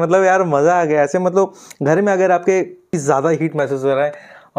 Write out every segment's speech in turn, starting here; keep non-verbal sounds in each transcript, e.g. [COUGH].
मतलब यार मज़ा आ गया ऐसे मतलब घर में अगर आपके ज़्यादा हीट महसूस हो रहा है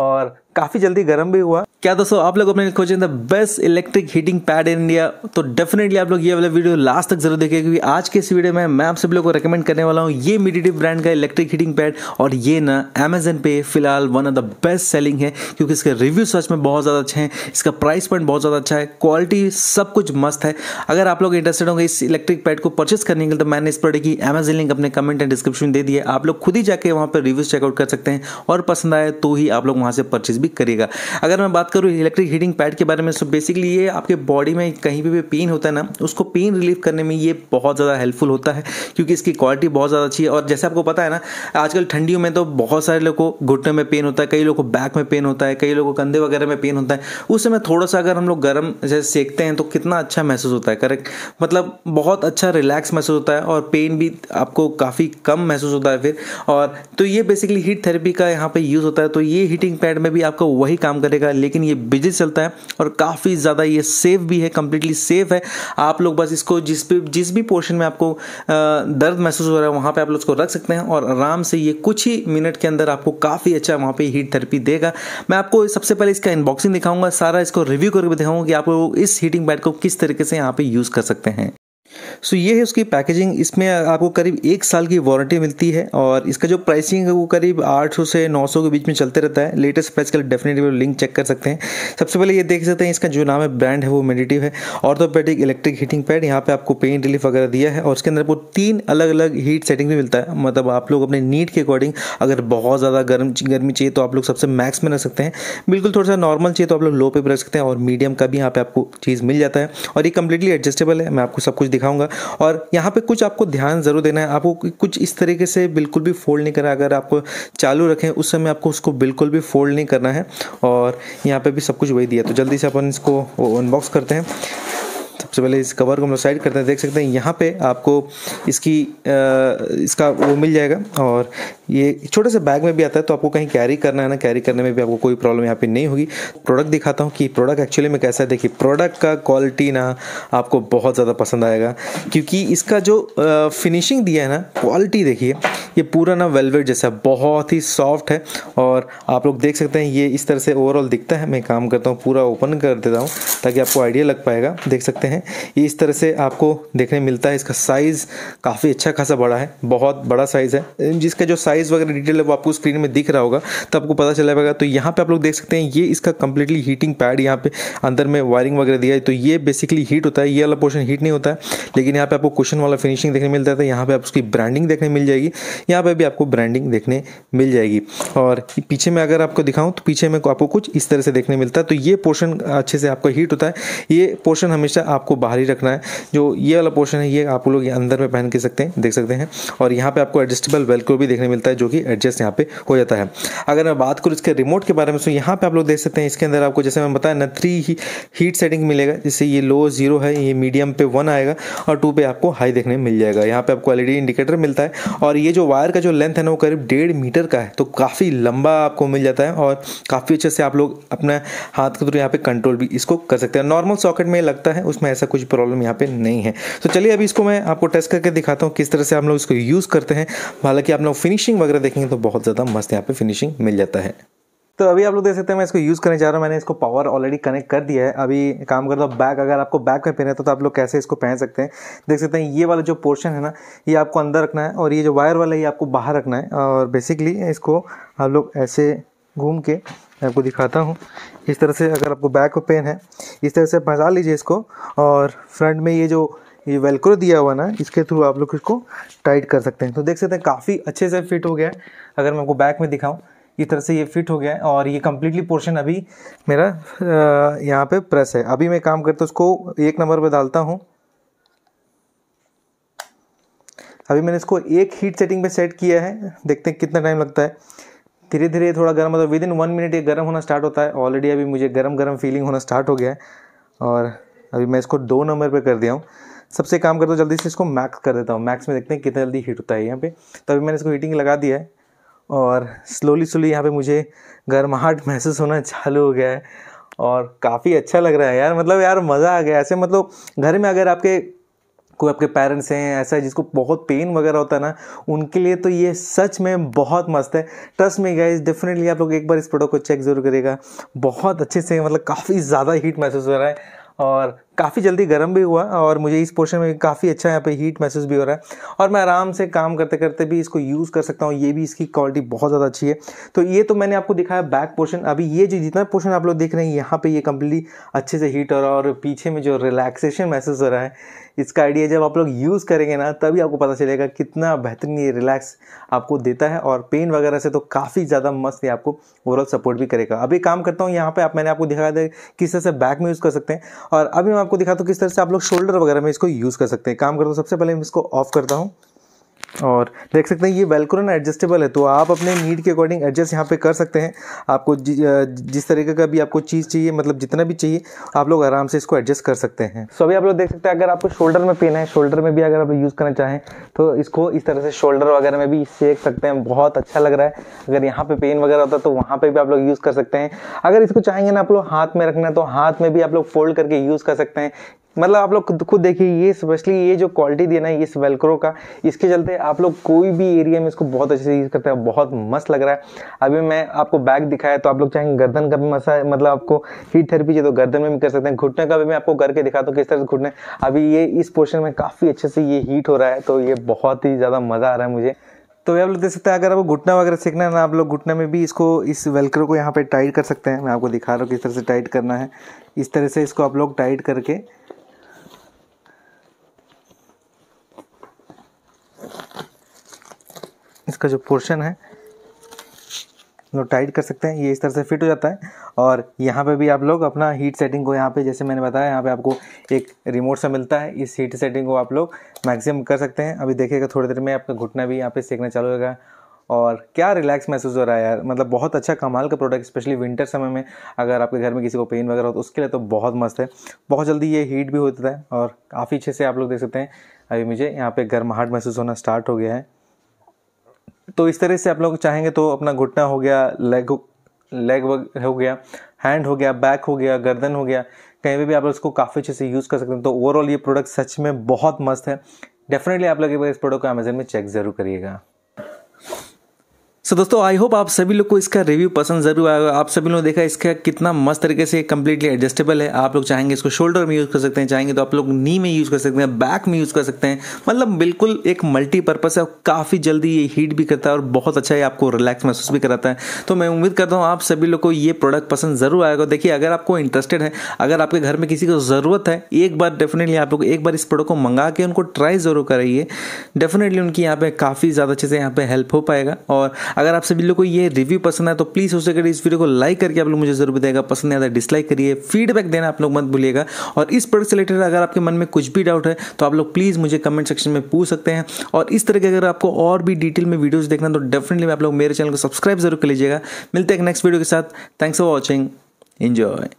और काफ़ी जल्दी गर्म भी हुआ क्या दोस्तों आप लोग अपने खोजें the best electric heating pad in India तो डेफिनेटली आप लोग ये वाला वीडियो लास्ट तक जरूर देखिए क्योंकि आज के इस वीडियो में मैं आप सब लोग को रेकमेंड करने वाला हूँ ये मीडिटिव ब्रांड का इलेक्ट्रिक हीटिंग पैड और ये ना अमेजन पे फिलहाल one of the best selling है क्योंकि इसके रिव्यू सच में बहुत ज़्यादा अच्छे हैं इसका प्राइस पॉइंट बहुत ज़्यादा अच्छा है क्वालिटी सब कुछ मस्त है अगर आप लोग इंटरेस्टेड होंगे इस इलेक्ट्रिक पैड को परचेस करने के लिए तो मैंने इस पर की अमेजन लिंक अपने कमेंट एंड डिस्क्रिप्शन दे दिए आप लोग खुद ही जाके वहाँ पर रिव्यूज चेकआउट कर सकते हैं और पसंद आए तो ही आप लोग वहाँ से परचेज भी करेगा अगर मैं बात करूँ इलेक्ट्रिक हीटिंग पैड के बारे में सो बेसिकली ये आपके बॉडी में कहीं भी पेन होता है ना उसको पेन रिलीफ करने में ये बहुत ज़्यादा हेल्पफुल होता है क्योंकि इसकी क्वालिटी बहुत ज़्यादा अच्छी है और जैसे आपको पता है ना आजकल ठंडियों में तो बहुत सारे लोग को घुटने में पेन होता है कई लोग को बैक में पेन होता है कई लोग को कंधे वगैरह में पेन होता है उस समय थोड़ा सा अगर हम लोग गर्म जैसे सेकते हैं तो कितना अच्छा महसूस होता है करेक्ट मतलब बहुत अच्छा रिलैक्स महसूस होता है और पेन भी आपको काफ़ी कम महसूस होता है फिर और तो ये बेसिकली हीट थेरेपी का यहाँ पर यूज़ होता है तो ये हीटिंग पैड में भी आप आपका वही काम करेगा लेकिन ये बिजली चलता है और काफ़ी ज़्यादा ये सेफ भी है कम्प्लीटली सेफ है आप लोग बस इसको जिस भी जिस भी पोर्शन में आपको दर्द महसूस हो रहा है वहाँ पर आप लोग इसको रख सकते हैं और आराम से ये कुछ ही मिनट के अंदर आपको काफ़ी अच्छा वहाँ पर हीट थेरेपी देगा मैं आपको सबसे पहले इसका इनबॉक्सिंग दिखाऊंगा सारा इसको रिव्यू करके दिखाऊंगा कि आप लोग इस हीटिंग पैड को किस तरीके से यहाँ पर यूज़ कर सकते हैं सो ये है उसकी पैकेजिंग इसमें आपको करीब एक साल की वारंटी मिलती है और इसका जो प्राइसिंग है वो करीब आठ से नौ के बीच में चलते रहता है लेटेस्ट प्राइस का डेफिनेटली लिंक चेक कर सकते हैं सबसे पहले ये देख सकते हैं इसका जो नाम है ब्रांड है वो मेडिटिव है ऑर्थोपेडिक इलेक्ट्रिक हीटिंग पैड यहाँ पे आपको पेन रिलीफ वगैरह दिया है और उसके अंदर आपको तीन अलग अलग हीट सेटिंग भी मिलता है मतलब आप लोग अपने नीड के अकॉर्डिंग अगर बहुत ज़्यादा गर्म गर्मी चाहिए तो आप लोग सबसे मैक्स में रख सकते हैं बिल्कुल थोड़ा सा नॉर्मल चाहिए तो आप लोग लो पे भी रख सकते हैं और मीडियम का भी यहाँ पे आपको चीज़ मिल जाता है और ये कम्प्लीटली एडजस्टेबल है मैं आपको सब कुछ दिखाऊंगा होगा और यहाँ पे कुछ आपको ध्यान ज़रूर देना है आपको कुछ इस तरीके से बिल्कुल भी फोल्ड नहीं करना अगर आपको चालू रखें उस समय आपको उसको बिल्कुल भी फोल्ड नहीं करना है और यहाँ पर भी सब कुछ वही दिया तो जल्दी से अपन इसको अनबॉक्स करते हैं सबसे पहले इस कवर को हम लोग साइड करते हैं देख सकते हैं यहाँ पे आपको इसकी इसका वो मिल जाएगा और ये छोटे से बैग में भी आता है तो आपको कहीं कैरी करना है ना कैरी करने में भी आपको कोई प्रॉब्लम यहाँ पे नहीं होगी प्रोडक्ट दिखाता हूँ कि प्रोडक्ट एक्चुअली में कैसा है देखिए प्रोडक्ट का क्वालिटी ना आपको बहुत ज़्यादा पसंद आएगा क्योंकि इसका जो फिनिशिंग दिया है ना क्वालिटी देखिए ये पूरा ना वेलवेट जैसा बहुत ही सॉफ्ट है और आप लोग देख सकते हैं ये इस तरह से ओवरऑल दिखता है मैं काम करता हूँ पूरा ओपन कर देता हूँ ताकि आपको आइडिया लग पाएगा देख सकते हैं इस तरह से आपको देखने मिलता है इसका साइज़ काफ़ी अच्छा खासा बड़ा है बहुत बड़ा साइज़ है जिसका जो साइज़ वगैरह डिटेल है वो आपको स्क्रीन में दिख रहा होगा तो आपको पता चला होगा तो यहाँ पर आप लोग देख सकते हैं ये इसका कंप्लीटली हीटिंग पैड यहाँ पे अंदर में वायरिंग वगैरह दिया है तो ये बेसिकली हीट होता है ये वाला पोर्शन हीट नहीं होता है लेकिन यहाँ पर आपको क्वेश्चन वाला फिनिशिंग देखने मिलता है यहाँ पर आप उसकी ब्रांडिंग देखने मिल जाएगी यहाँ पर भी आपको ब्रांडिंग देखने मिल जाएगी और पीछे में अगर आपको दिखाऊँ तो पीछे में आपको कुछ इस तरह से देखने मिलता है तो ये पोर्शन अच्छे से आपका हीट होता है ये पोर्शन हमेशा आप आपको बाहर ही रखना है जो ये वाला पोर्शन है ये आप लोग अंदर में पहन के सकते हैं देख सकते हैं और यहाँ पे आपको एडजस्टेबल वेलक्रो भी देखने मिलता है जो कि एडजस्ट यहाँ पे हो जाता है अगर मैं बात करूँ इसके रिमोट के बारे में तो यहाँ पे आप लोग देख सकते हैं इसके अंदर आपको जैसे मैं बताया ना थ्री ही, हीट सेटिंग मिलेगा जैसे ये लो जीरो है ये मीडियम पे वन आएगा और टू पे आपको हाई देखने मिल जाएगा यहाँ पे आपको एल इंडिकेटर मिलता है और ये जो वायर का जो लेंथ है ना वो करीब डेढ़ मीटर का है तो काफ़ी लंबा आपको मिल जाता है और काफ़ी अच्छे से आप लोग अपने हाथ के थ्रू यहाँ पे कंट्रोल भी इसको कर सकते हैं नॉर्मल सॉकेट में लगता है उसमें ऐसा कुछ प्रॉब्लम यहाँ पे नहीं है तो चलिए अभी इसको मैं आपको टेस्ट करके दिखाता हूँ किस तरह से हम लोग इसको यूज़ करते हैं हालांकि आप लोग फिनिशिंग वगैरह देखेंगे तो बहुत ज़्यादा मस्त यहाँ पर फिनिशिंग मिल जाता है तो अभी आप लोग देख सकते हैं मैं इसको यूज़ करने जा रहा हूँ मैंने इसको पावर ऑलरेडी कनेक्ट कर दिया है अभी काम कर हूँ बैग अगर आपको बैग में पहने है तो, तो आप लोग कैसे इसको पहन सकते हैं देख सकते हैं ये वाला जो पोर्शन है ना ये आपको अंदर रखना है और ये जो वायर वाला है ये आपको बाहर रखना है और बेसिकली इसको आप लोग ऐसे घूम के मैं आपको दिखाता हूँ इस तरह से अगर आपको बैक पर पेन है इस तरह से फंसा लीजिए इसको और फ्रंट में ये जो ये वेलक्रो दिया हुआ ना इसके थ्रू आप लोग इसको टाइट कर सकते हैं तो देख सकते हैं काफ़ी अच्छे से फिट हो गया है अगर मैं आपको बैक में दिखाऊँ इस तरह से ये फिट हो गया है और ये कम्प्लीटली पोर्शन अभी मेरा यहाँ पे प्रेस है अभी मैं काम करता हूँ उसको एक नंबर पर डालता हूँ अभी मैंने इसको एक हीट सेटिंग पे सेट किया है देखते हैं कितना टाइम लगता है धीरे धीरे थोड़ा गर्म मतलब विद इन वन मिनट ये गर्म होना स्टार्ट होता है ऑलरेडी अभी मुझे गर्म गर्म फीलिंग होना स्टार्ट हो गया है और अभी मैं इसको दो नंबर पर कर दिया हूँ सबसे काम करता हूँ जल्दी से इसको मैक्स कर देता हूँ मैक्स में देखते हैं कितना जल्दी हीट होता है यहाँ पर तो अभी मैंने इसको हीटिंग लगा दिया है और स्लोली स्लोली यहाँ पर मुझे गर्माहट [LAUGHS] महसूस होना चालू हो गया है और काफ़ी अच्छा लग रहा है यार मतलब यार मज़ा आ गया ऐसे मतलब घर में अगर आपके कोई आपके पेरेंट्स हैं ऐसा है जिसको बहुत पेन वगैरह होता है ना उनके लिए तो ये सच में बहुत मस्त है ट्रस्ट में गाइज डेफिनेटली आप लोग एक बार इस प्रोडक्ट को चेक जरूर करेगा बहुत अच्छे से मतलब काफ़ी ज़्यादा हीट महसूस हो रहा है और काफ़ी जल्दी गर्म भी हुआ और मुझे इस पोर्शन में काफ़ी अच्छा यहाँ पे हीट महसूस भी हो रहा है और मैं आराम से काम करते करते भी इसको यूज़ कर सकता हूँ ये भी इसकी क्वालिटी बहुत ज़्यादा अच्छी है तो ये तो मैंने आपको दिखाया बैक पोर्शन अभी ये जो जितना पोर्शन आप लोग देख रहे हैं यहाँ पर ये कम्प्लीटली अच्छे से हीट हो रहा है और पीछे में जो रिलैक्सेशन महसूस हो रहा है इसका आइडिया जब आप लोग यूज़ करेंगे ना तभी आपको पता चलेगा कितना बेहतरीन ये रिलैक्स आपको देता है और पेन वगैरह से तो काफ़ी ज़्यादा मस्त ये आपको ओवरऑल सपोर्ट भी करेगा अभी काम करता हूँ यहाँ पे आप मैंने आपको दिखाया था किस तरह से बैक में यूज़ कर सकते हैं और अभी आपको दिखाता हूँ किस तरह से आप लोग शोल्डर वगैरह में इसको यूज़ कर सकते हैं काम करता हूँ सबसे पहले मैं इसको ऑफ करता हूँ और देख सकते हैं ये वेलक्रोन एडजस्टेबल है तो आप अपने नीड के अकॉर्डिंग एडजस्ट यहाँ पे कर सकते हैं आपको जि, जिस तरीके का भी आपको चीज़ चाहिए मतलब जितना भी चाहिए आप लोग आराम से इसको एडजस्ट कर सकते हैं सो so, अभी आप लोग देख सकते हैं अगर आपको शोल्डर में पेन है शोल्डर में भी अगर आप यूज़ करना चाहें तो इसको इस तरह से शोल्डर वगैरह में भी सेक सकते हैं बहुत अच्छा लग रहा है अगर यहाँ पर पेन वगैरह होता है तो वहाँ पर भी आप लोग यूज़ कर सकते हैं अगर इसको चाहेंगे ना आप लोग हाथ में रखना तो हाथ में भी आप लोग फोल्ड करके यूज़ कर सकते हैं मतलब आप लोग खुद देखिए ये स्पेशली ये जो क्वालिटी दिया ना इस वेलक्रो का इसके चलते आप लोग कोई भी एरिया में इसको बहुत अच्छे से यूज़ करते हैं बहुत मस्त लग रहा है अभी मैं आपको बैक दिखाया तो आप लोग चाहेंगे गर्दन का भी मसा मतलब आपको हीट थेरेपी चाहिए तो गर्दन में भी कर सकते हैं घुटने का भी मैं आपको करके दिखाता हूँ किस तरह से घुटने अभी ये इस पोर्शन में काफ़ी अच्छे से ये हीट हो रहा है तो ये बहुत ही ज़्यादा मज़ा आ रहा है मुझे तो ये आप लोग देख सकते हैं अगर आपको घुटना वगैरह सीखना है ना आप लोग घुटने में भी इसको इस वेलक्रो को यहाँ पर टाइट कर सकते हैं मैं आपको दिखा रहा हूँ किस तरह से टाइट करना है इस तरह से इसको आप लोग टाइट करके इसका जो पोर्शन है जो टाइट कर सकते हैं ये इस तरह से फिट हो जाता है और यहाँ पे भी आप लोग अपना हीट सेटिंग को यहाँ पे जैसे मैंने बताया यहाँ पे आपको एक रिमोट सा मिलता है इस हीट सेटिंग को आप लोग मैक्सिमम कर सकते हैं अभी देखिएगा थोड़ी देर में आपका घुटना भी यहाँ पे सेकना चालू होगा और क्या रिलैक्स महसूस हो रहा है यार मतलब बहुत अच्छा कमाल का प्रोडक्ट स्पेशली विंटर समय में अगर आपके घर में किसी को पेन वगैरह हो तो उसके लिए तो बहुत मस्त है बहुत जल्दी ये हीट भी होता है और काफ़ी अच्छे से आप लोग देख सकते हैं अभी मुझे यहाँ पे गर्माहट महसूस होना स्टार्ट हो गया है तो इस तरह से आप लोग चाहेंगे तो अपना घुटना हो गया लेग लेग हो गया हैंड हो गया बैक हो गया गर्दन हो गया कहीं भी आप लोग इसको काफ़ी अच्छे से यूज़ कर सकते हैं तो ओवरऑल ये प्रोडक्ट सच में बहुत मस्त है डेफिनेटली आप लोग एक बार इस प्रोडक्ट को अमेजन में चेक ज़रूर करिएगा सो so, दोस्तों आई होप आप सभी लोग को इसका रिव्यू पसंद जरूर आएगा आप सभी लोगों ने देखा इसका कितना मस्त तरीके से कम्प्लीटली एडजस्टेबल है आप लोग चाहेंगे इसको शोल्डर में यूज़ कर सकते हैं चाहेंगे तो आप लोग नी में यूज़ कर सकते हैं बैक में यूज़ कर सकते हैं मतलब बिल्कुल एक मल्टीपर्पज़ है काफ़ी जल्दी ये हीट भी करता है और बहुत अच्छा है आपको रिलैक्स महसूस भी कराता है तो मैं उम्मीद करता हूँ आप सभी लोग को ये प्रोडक्ट पसंद ज़रूर आएगा देखिए अगर आपको इंटरेस्टेड है अगर आपके घर में किसी को ज़रूरत है एक बार डेफिनेटली आप लोग एक बार इस प्रोडक्ट को मंगा के उनको ट्राई ज़रूर कराइए डेफिनेटली उनकी यहाँ पर काफ़ी ज़्यादा अच्छे से यहाँ पर हेल्प हो पाएगा और अगर आप सभी लोग को ये रिव्यू पसंद है तो प्लीज़ हो सके इस वीडियो को लाइक करके आप लोग मुझे जरूर बताएगा पसंद आता है डिसलाइक करिए फीडबैक देना आप लोग मत भूलिएगा और इस प्रोडक्ट से रिलेटेड अगर आपके मन में कुछ भी डाउट है तो आप लोग प्लीज़ मुझे कमेंट सेक्शन में पूछ सकते हैं और इस तरह के अगर आपको और भी डिटेल में वीडियोज़ देखना तो डेफिनेटली आप लोग मेरे चैनल को सब्सक्राइब जरूर कर लीजिएगा मिलते हैं नेक्स्ट वीडियो के साथ थैंक्स फॉर वॉचिंग इन्जॉय